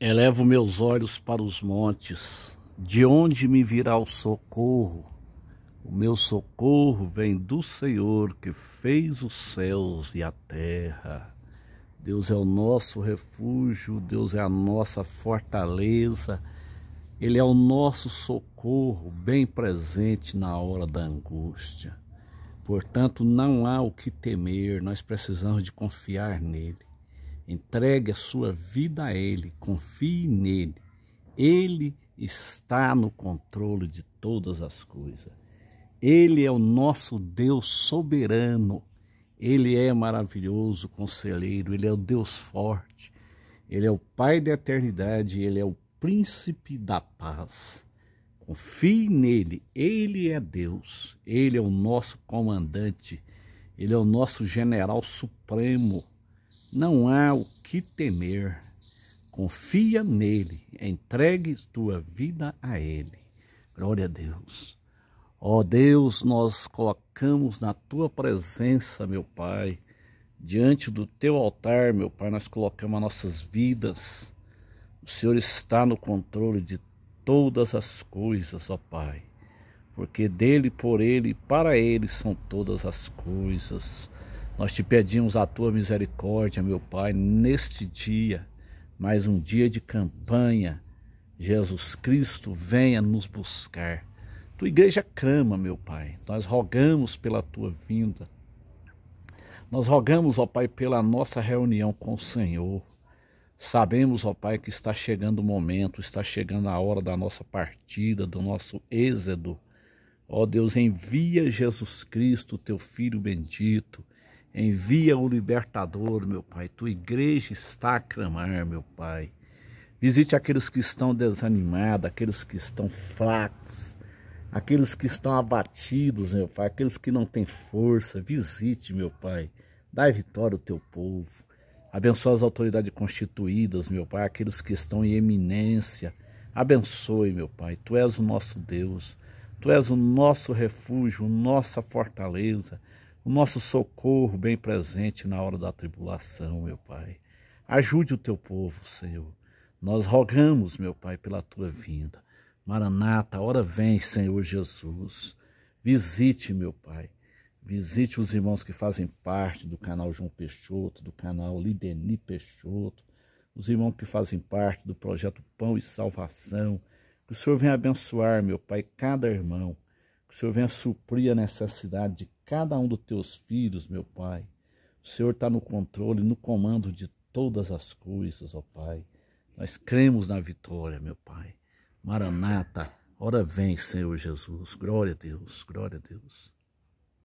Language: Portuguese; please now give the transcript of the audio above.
Elevo meus olhos para os montes, de onde me virá o socorro? O meu socorro vem do Senhor que fez os céus e a terra. Deus é o nosso refúgio, Deus é a nossa fortaleza, Ele é o nosso socorro bem presente na hora da angústia. Portanto, não há o que temer, nós precisamos de confiar nele. Entregue a sua vida a Ele, confie nele. Ele está no controle de todas as coisas. Ele é o nosso Deus soberano. Ele é maravilhoso conselheiro, ele é o Deus forte. Ele é o Pai da eternidade, ele é o príncipe da paz. Confie nele, ele é Deus, ele é o nosso comandante, ele é o nosso general supremo não há o que temer. Confia nele, entregue tua vida a ele. Glória a Deus. Ó oh Deus, nós colocamos na tua presença, meu Pai, diante do teu altar, meu Pai, nós colocamos as nossas vidas. O Senhor está no controle de todas as coisas, ó oh Pai, porque dele, por ele e para ele são todas as coisas. Nós te pedimos a tua misericórdia, meu Pai, neste dia, mais um dia de campanha. Jesus Cristo, venha nos buscar. Tua igreja clama, meu Pai. Nós rogamos pela tua vinda. Nós rogamos, ó Pai, pela nossa reunião com o Senhor. Sabemos, ó Pai, que está chegando o momento, está chegando a hora da nossa partida, do nosso êxodo. Ó Deus, envia Jesus Cristo, teu Filho bendito Envia o libertador, meu Pai. Tua igreja está a clamar, meu Pai. Visite aqueles que estão desanimados, aqueles que estão fracos, aqueles que estão abatidos, meu Pai, aqueles que não têm força. Visite, meu Pai. Dá vitória ao teu povo. Abençoa as autoridades constituídas, meu Pai, aqueles que estão em eminência. Abençoe, meu Pai. Tu és o nosso Deus. Tu és o nosso refúgio, nossa fortaleza o nosso socorro bem presente na hora da tribulação, meu Pai. Ajude o teu povo, Senhor. Nós rogamos, meu Pai, pela tua vinda. Maranata, hora vem, Senhor Jesus. Visite, meu Pai. Visite os irmãos que fazem parte do canal João Peixoto, do canal Lideni Peixoto, os irmãos que fazem parte do projeto Pão e Salvação. Que o Senhor venha abençoar, meu Pai, cada irmão que o Senhor venha suprir a necessidade de cada um dos teus filhos, meu Pai. O Senhor está no controle, no comando de todas as coisas, ó Pai. Nós cremos na vitória, meu Pai. Maranata, ora vem, Senhor Jesus. Glória a Deus, glória a Deus.